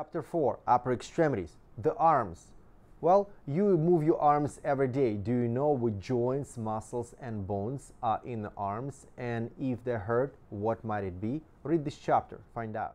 Chapter 4 Upper Extremities The arms. Well, you move your arms every day. Do you know what joints, muscles, and bones are in the arms? And if they hurt, what might it be? Read this chapter, find out.